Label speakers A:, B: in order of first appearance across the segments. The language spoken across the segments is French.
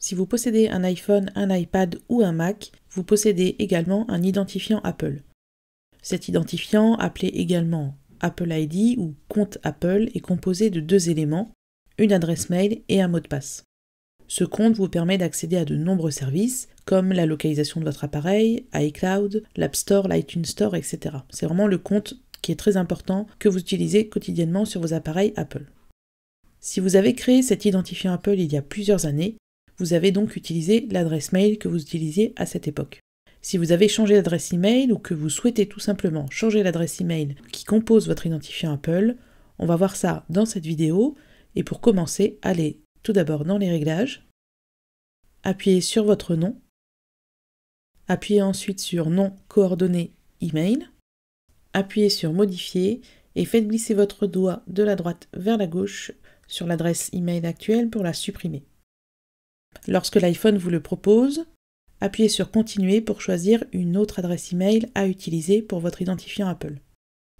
A: Si vous possédez un iPhone, un iPad ou un Mac, vous possédez également un identifiant Apple. Cet identifiant, appelé également Apple ID ou compte Apple, est composé de deux éléments, une adresse mail et un mot de passe. Ce compte vous permet d'accéder à de nombreux services, comme la localisation de votre appareil, iCloud, l'App Store, l'iTunes Store, etc. C'est vraiment le compte qui est très important que vous utilisez quotidiennement sur vos appareils Apple. Si vous avez créé cet identifiant Apple il y a plusieurs années, vous avez donc utilisé l'adresse mail que vous utilisiez à cette époque. Si vous avez changé d'adresse email ou que vous souhaitez tout simplement changer l'adresse email qui compose votre identifiant Apple, on va voir ça dans cette vidéo. Et pour commencer, allez tout d'abord dans les réglages, appuyez sur votre nom, appuyez ensuite sur nom coordonnées email, appuyez sur modifier et faites glisser votre doigt de la droite vers la gauche sur l'adresse email actuelle pour la supprimer. Lorsque l'iPhone vous le propose, appuyez sur Continuer pour choisir une autre adresse e-mail à utiliser pour votre identifiant Apple.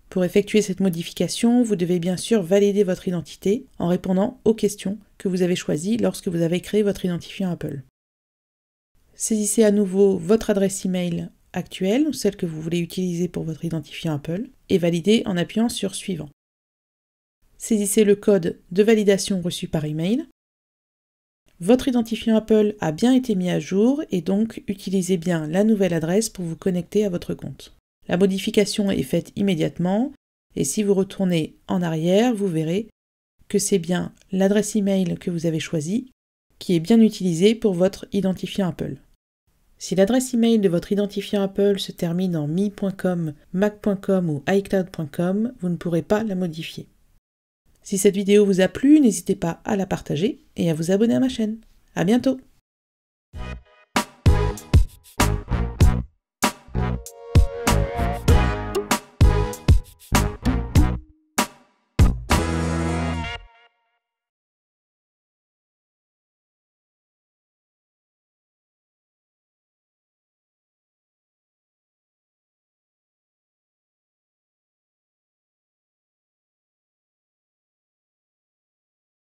A: Pour effectuer cette modification, vous devez bien sûr valider votre identité en répondant aux questions que vous avez choisies lorsque vous avez créé votre identifiant Apple. Saisissez à nouveau votre adresse e-mail actuelle ou celle que vous voulez utiliser pour votre identifiant Apple et validez en appuyant sur Suivant. Saisissez le code de validation reçu par email votre identifiant Apple a bien été mis à jour et donc utilisez bien la nouvelle adresse pour vous connecter à votre compte. La modification est faite immédiatement et si vous retournez en arrière, vous verrez que c'est bien l'adresse email que vous avez choisie qui est bien utilisée pour votre identifiant Apple. Si l'adresse email de votre identifiant Apple se termine en mi.com, mac.com ou iCloud.com, vous ne pourrez pas la modifier. Si cette vidéo vous a plu, n'hésitez pas à la partager et à vous abonner à ma chaîne. À bientôt!